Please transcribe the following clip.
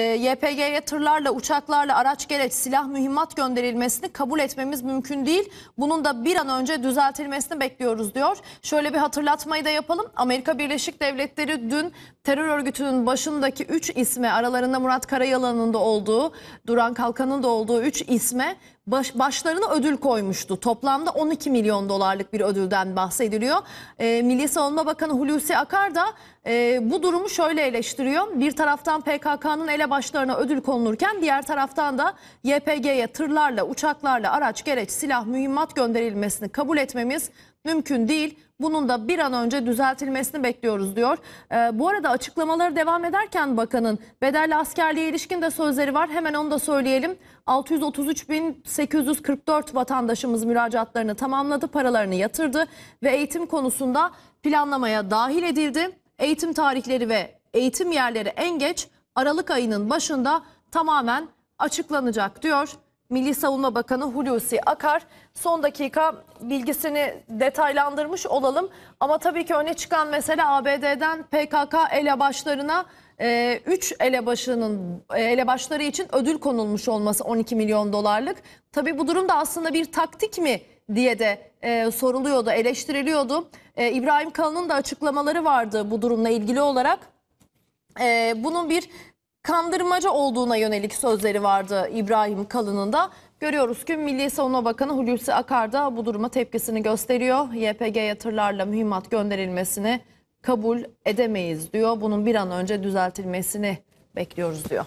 Ee, YPG'ye tırlarla, uçaklarla, araç gereç, silah, mühimmat gönderilmesini kabul etmemiz mümkün değil. Bunun da bir an önce düzeltilmesini bekliyoruz diyor. Şöyle bir hatırlatmayı da yapalım. Amerika Birleşik Devletleri dün terör örgütünün başındaki 3 isme aralarında Murat Karayalan'ın da olduğu, Duran Kalkan'ın da olduğu 3 isme baş, başlarına ödül koymuştu. Toplamda 12 milyon dolarlık bir ödülden bahsediliyor. E, Milli Savunma Bakanı Hulusi Akar da e, bu durumu şöyle eleştiriyor. Bir taraftan PKK'nın ele başlarına ödül konulurken diğer taraftan da YPG'ye tırlarla, uçaklarla araç, gereç, silah, mühimmat gönderilmesini kabul etmemiz mümkün değil. Bunun da bir an önce düzeltilmesini bekliyoruz diyor. Ee, bu arada açıklamaları devam ederken bakanın bedelli askerliğe ilişkin de sözleri var. Hemen onu da söyleyelim. 633.844 vatandaşımız müracaatlarını tamamladı, paralarını yatırdı ve eğitim konusunda planlamaya dahil edildi. Eğitim tarihleri ve eğitim yerleri en geç Aralık ayının başında tamamen açıklanacak diyor. Milli Savunma Bakanı Hulusi Akar son dakika bilgisini detaylandırmış olalım. Ama tabii ki öne çıkan mesele ABD'den PKK elebaşlarına 3 e, elebaşının e, elebaşları için ödül konulmuş olması 12 milyon dolarlık. Tabii bu durumda aslında bir taktik mi diye de e, soruluyordu, eleştiriliyordu. E, İbrahim Kalın'ın da açıklamaları vardı bu durumla ilgili olarak e, bunun bir kandırmaca olduğuna yönelik sözleri vardı İbrahim Kalın'ın da. Görüyoruz ki Milli Savunma Bakanı Hulusi Akar da bu duruma tepkisini gösteriyor. YPG yatırlarla mühimmat gönderilmesini kabul edemeyiz diyor. Bunun bir an önce düzeltilmesini bekliyoruz diyor.